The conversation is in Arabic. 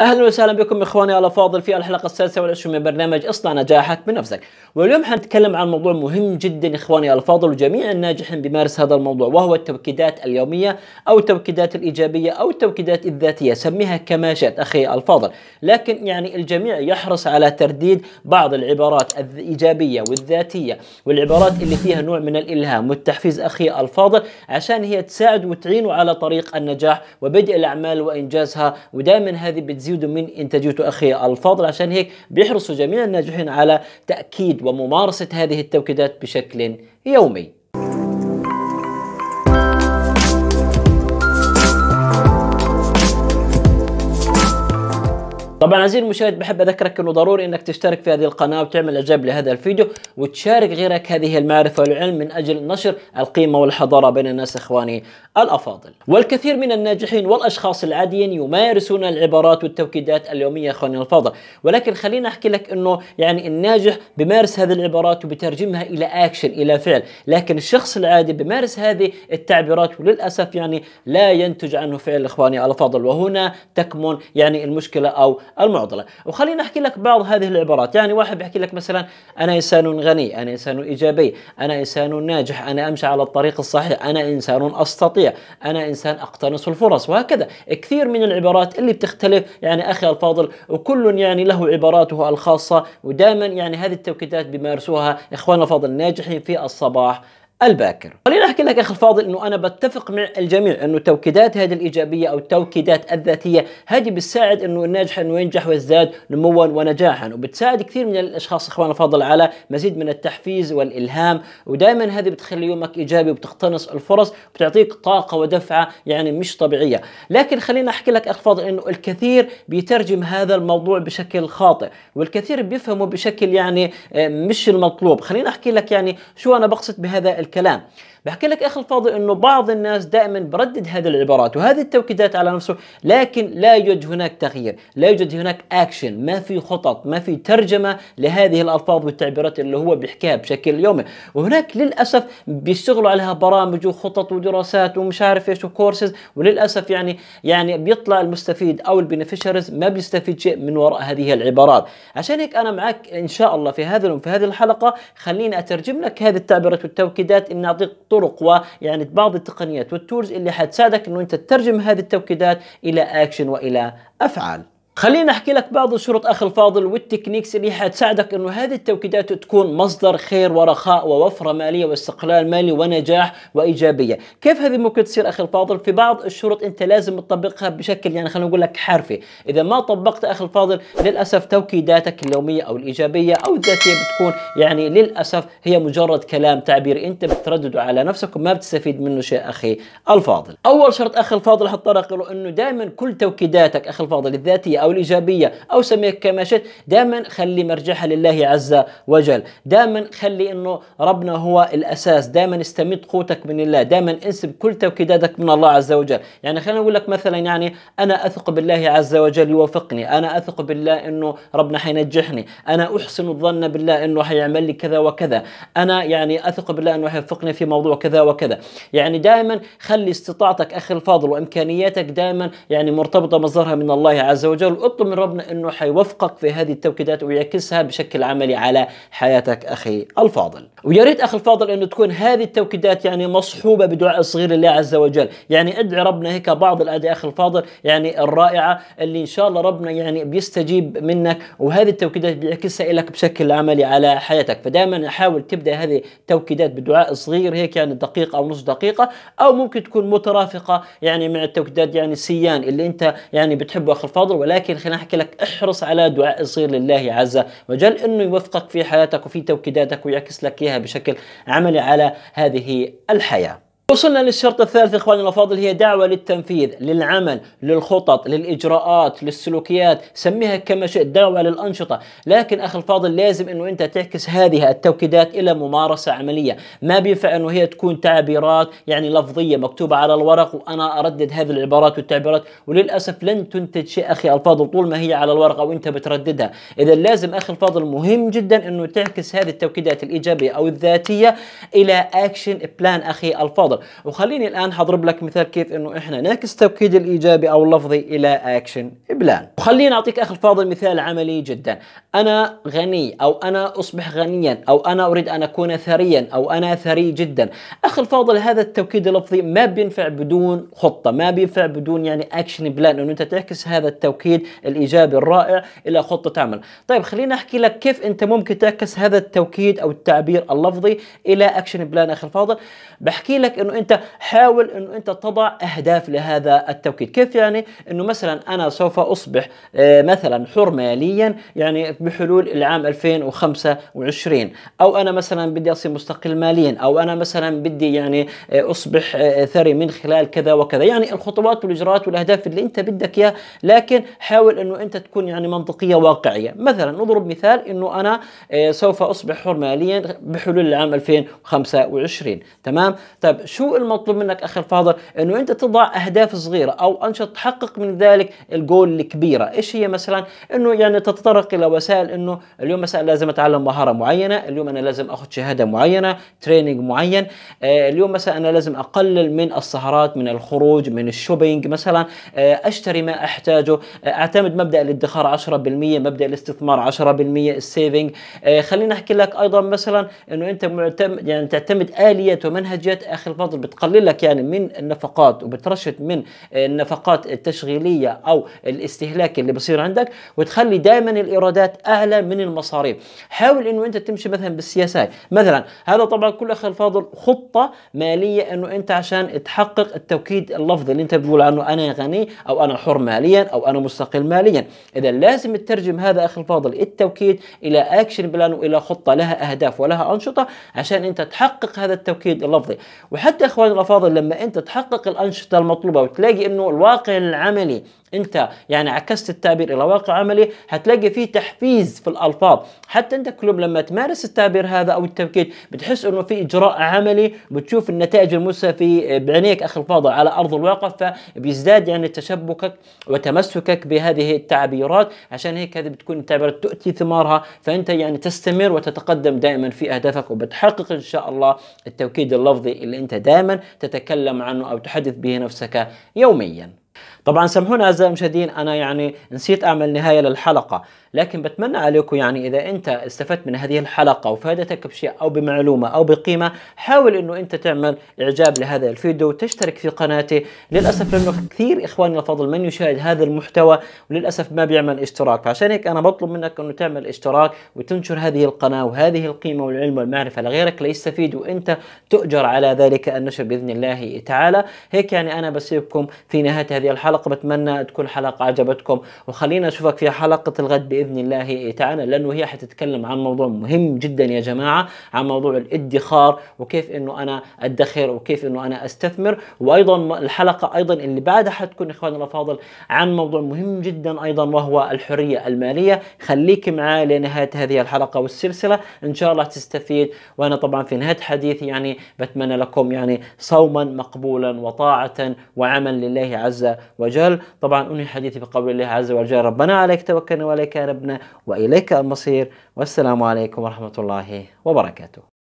اهلا وسهلا بكم اخواني الافاضل في الحلقه السادسه والعشرين من برنامج اصنع نجاحك بنفسك، واليوم حنتكلم عن موضوع مهم جدا اخواني الافاضل وجميع الناجحين بيمارس هذا الموضوع وهو التوكيدات اليوميه او التوكيدات الايجابيه او التوكيدات الذاتيه، سميها كما شئت اخي الفاضل، لكن يعني الجميع يحرص على ترديد بعض العبارات الايجابيه والذاتيه والعبارات اللي فيها نوع من الالهام والتحفيز اخي الفاضل عشان هي تساعد وتعينه على طريق النجاح وبدء الاعمال وانجازها ودائما هذه بتزيد تزيد من إنتاجية أخي الفاضل عشان هيك بيحرصوا جميع الناجحين على تأكيد وممارسة هذه التوكيدات بشكل يومي طبعا عزيزي المشاهد بحب اذكرك انه ضروري انك تشترك في هذه القناه وتعمل اعجاب لهذا الفيديو وتشارك غيرك هذه المعرفه والعلم من اجل نشر القيمه والحضاره بين الناس اخواني الافاضل. والكثير من الناجحين والاشخاص العاديين يمارسون العبارات والتوكيدات اليوميه اخواني الافاضل، ولكن خليني احكي لك انه يعني الناجح بمارس هذه العبارات وبترجمها الى اكشن الى فعل، لكن الشخص العادي بمارس هذه التعبيرات وللاسف يعني لا ينتج عنه فعل اخواني الافاضل وهنا تكمن يعني المشكله او المعضله وخليني احكي لك بعض هذه العبارات يعني واحد بيحكي لك مثلا انا انسان غني انا انسان ايجابي انا انسان ناجح انا امشي على الطريق الصحيح انا انسان استطيع انا انسان اقتنص الفرص وهكذا كثير من العبارات اللي بتختلف يعني اخي الفاضل وكل يعني له عباراته الخاصه ودائما يعني هذه التوكيدات بيمارسوها اخواننا الفاضل الناجحين في الصباح الباكر خلينا لكن لك اخي الفاضل انه انا بتفق مع الجميع انه التوكيدات هذه الايجابيه او التوكيدات الذاتيه هذه بتساعد انه الناجح انه ينجح ويزداد نموا ونجاحا وبتساعد كثير من الاشخاص اخواننا الفاضل على مزيد من التحفيز والالهام ودائما هذه بتخلي يومك ايجابي وبتقتنص الفرص بتعطيك طاقه ودفعه يعني مش طبيعيه لكن خليني احكي لك اخي الفاضل انه الكثير بيترجم هذا الموضوع بشكل خاطئ والكثير بيفهمه بشكل يعني آه، مش المطلوب خليني احكي لك يعني شو انا بقصد بهذا الكلام بحكي لك اخ الفاضل انه بعض الناس دائما بردد هذه العبارات وهذه التوكيدات على نفسه لكن لا يوجد هناك تغيير لا يوجد هناك اكشن ما في خطط ما في ترجمه لهذه الالفاظ والتعبيرات اللي هو بيحكيها بشكل يومي وهناك للاسف بيشتغلوا عليها برامج وخطط ودراسات ومش عارف ايش وكورسز وللاسف يعني يعني بيطلع المستفيد او البنفيشرز ما بيستفيد شيء من وراء هذه العبارات عشان هيك انا معك ان شاء الله في هذا في هذه الحلقه خليني اترجم لك هذه التعبيرات والتوكيدات ان اعطيك الطرق ويعني بعض التقنيات والتولز اللي حتساعدك انه انت تترجم هذه التوكيدات الى اكشن والى افعال خليني احكي لك بعض الشروط اخي الفاضل والتكنيكس اللي حتساعدك انه هذه التوكيدات تكون مصدر خير ورخاء ووفره ماليه واستقلال مالي ونجاح وايجابيه، كيف هذه ممكن تصير اخي الفاضل؟ في بعض الشروط انت لازم تطبقها بشكل يعني خلينا نقول لك حرفي، اذا ما طبقت اخي الفاضل للاسف توكيداتك اليوميه او الايجابيه او الذاتيه بتكون يعني للاسف هي مجرد كلام تعبير انت بتردده على نفسك وما بتستفيد منه شيء اخي الفاضل. اول شرط اخي الفاضل حطرق له انه دائما كل توكيداتك اخي الفاضل الذاتيه أو الإيجابية أو سميها كما شئت دائما خلي مرجعها لله عز وجل دائما خلي أنه ربنا هو الأساس دائما استمد قوتك من الله دائما انسب كل توكيداتك من الله عز وجل يعني خلينا نقول لك مثلا يعني أنا أثق بالله عز وجل يوفقني أنا أثق بالله أنه ربنا حينجحني أنا أحسن الظن بالله أنه حيعمل لي كذا وكذا أنا يعني أثق بالله أنه حيوفقني في موضوع كذا وكذا يعني دائما خلي استطاعتك أخي الفاضل وإمكانياتك دائما يعني مرتبطة مصدرها من الله عز وجل واطلب من ربنا انه حيوفقك في هذه التوكيدات ويعكسها بشكل عملي على حياتك اخي الفاضل ويا ريت اخي الفاضل انه تكون هذه التوكيدات يعني مصحوبه بدعاء صغير لله عز وجل يعني ادعي ربنا هيك بعض الادعيه اخي الفاضل يعني الرائعه اللي ان شاء الله ربنا يعني بيستجيب منك وهذه التوكيدات بيعكسها لك بشكل عملي على حياتك فدائما حاول تبدا هذه التوكيدات بدعاء صغير هيك يعني دقيقه او نص دقيقه او ممكن تكون مترافقه يعني مع التوكيدات يعني سيان اللي انت يعني بتحبه اخي الفاضل ولكن لكن خليني احكي لك احرص على دعاء صغير لله عز وجل انه يوفقك في حياتك وفي توكيداتك ويعكس لك اياها بشكل عملي على هذه الحياه وصلنا للشرط الثالث اخواني الافاضل هي دعوه للتنفيذ للعمل للخطط للاجراءات للسلوكيات سميها كما شئت دعوه للانشطه لكن اخي الفاضل لازم انه انت تعكس هذه التوكيدات الى ممارسه عمليه ما بينفع انه هي تكون تعبيرات يعني لفظيه مكتوبه على الورق وانا اردد هذه العبارات والتعبيرات وللاسف لن تنتج شيء اخي الفاضل طول ما هي على الورق او انت بترددها اذا لازم اخي الفاضل مهم جدا انه تعكس هذه التوكيدات الايجابيه او الذاتيه الى اكشن بلان اخي الفاضل تفضل وخليني الآن حضرب لك مثال كيف أنه إحنا نعكس التوكيد الإيجابي أو اللفظي إلى أكشن بلان وخليني أعطيك أخي فاضل مثال عملي جدا أنا غني أو أنا أصبح غنيا أو أنا أريد أن أكون ثريا أو أنا ثري جدا أخي الفاضل هذا التوكيد اللفظي ما بينفع بدون خطة ما بينفع بدون يعني أكشن بلان أنه أنت تعكس هذا التوكيد الإيجابي الرائع إلى خطة عمل طيب خليني أحكي لك كيف أنت ممكن تعكس هذا التوكيد أو التعبير اللفظي إلى أكشن بلان أخي الفاضل بحكي لك انه انت حاول انه انت تضع اهداف لهذا التوكيد كيف يعني انه مثلا انا سوف اصبح آه، مثلا حر ماليا يعني بحلول العام 2025 او انا مثلا بدي اصير مستقل ماليا او انا مثلا بدي يعني آه، اصبح آه، ثري من خلال كذا وكذا يعني الخطوات والاجراءات والاهداف اللي انت بدك اياها لكن حاول انه انت تكون يعني منطقيه واقعيه مثلا نضرب مثال انه انا سوف اصبح حر ماليا بحلول العام 2025 تمام طيب شو المطلوب منك اخي الفاضل انه انت تضع اهداف صغيره او انشطه تحقق من ذلك الجول الكبيره ايش هي مثلا انه يعني تتطرق الى وسائل انه اليوم مثلا لازم اتعلم مهاره معينه اليوم انا لازم اخذ شهاده معينه تريننج معين آه اليوم مثلا انا لازم اقلل من السهرات من الخروج من الشوبينج مثلا آه اشتري ما احتاجه آه اعتمد مبدا الادخار 10% مبدا الاستثمار 10% السيفنج آه، خليني احكي لك ايضا مثلا انه انت معتمد يعني تعتمد اليات ومنهجيات اخي الفاضل المفاضل بتقلل لك يعني من النفقات وبترشد من النفقات التشغيليه او الاستهلاك اللي بصير عندك وتخلي دائما الايرادات اعلى من المصاريف حاول انه انت تمشي مثلا بالسياسه هاي مثلا هذا طبعا كل اخي الفاضل خطه ماليه انه انت عشان تحقق التوكيد اللفظي اللي انت بتقول عنه انا غني او انا حر ماليا او انا مستقل ماليا اذا لازم تترجم هذا اخي الفاضل التوكيد الى اكشن بلان والى خطه لها اهداف ولها انشطه عشان انت تحقق هذا التوكيد اللفظي وحتى حتى اخواني الافاضل لما انت تحقق الانشطه المطلوبه وتلاقي انه الواقع العملي انت يعني عكست التعبير الى واقع عملي هتلاقي فيه تحفيز في الالفاظ حتى انت كلهم لما تمارس التعبير هذا او التوكيد بتحس انه في اجراء عملي بتشوف النتائج الموسى في بعينيك اخي الفاضل على ارض الواقع فبيزداد يعني تشبكك وتمسكك بهذه التعبيرات عشان هيك هذه بتكون التعبيرات تؤتي ثمارها فانت يعني تستمر وتتقدم دائما في اهدافك وبتحقق ان شاء الله التوكيد اللفظي اللي انت دائما تتكلم عنه او تحدث به نفسك يوميا طبعا سامحونا اعزائي المشاهدين انا يعني نسيت اعمل نهايه للحلقه لكن بتمنى عليكم يعني اذا انت استفدت من هذه الحلقه وفادتك بشيء او بمعلومه او بقيمه حاول انه انت تعمل اعجاب لهذا الفيديو وتشترك في قناتي للاسف لانه كثير اخواني الفضل من يشاهد هذا المحتوى وللاسف ما بيعمل اشتراك فعشان هيك انا بطلب منك انه تعمل اشتراك وتنشر هذه القناه وهذه القيمه والعلم والمعرفه لغيرك ليستفيد وانت تؤجر على ذلك النشر باذن الله تعالى هيك يعني انا بسيبكم في نهايه هذه الحلقه الحلقه بتمنى تكون حلقه عجبتكم وخلينا اشوفك في حلقه الغد باذن الله تعالى لانه هي حتتكلم عن موضوع مهم جدا يا جماعه عن موضوع الادخار وكيف انه انا ادخر وكيف انه انا استثمر وايضا الحلقه ايضا اللي بعدها حتكون اخواننا الافاضل عن موضوع مهم جدا ايضا وهو الحريه الماليه خليك معي لنهايه هذه الحلقه والسلسله ان شاء الله تستفيد وانا طبعا في نهايه حديثي يعني بتمنى لكم يعني صوما مقبولا وطاعه وعمل لله عز وجل وجل طبعا أنهي حديثي بقول الله عز وجل ربنا عليك توكلنا وإليك نبنا وإليك المصير والسلام عليكم ورحمة الله وبركاته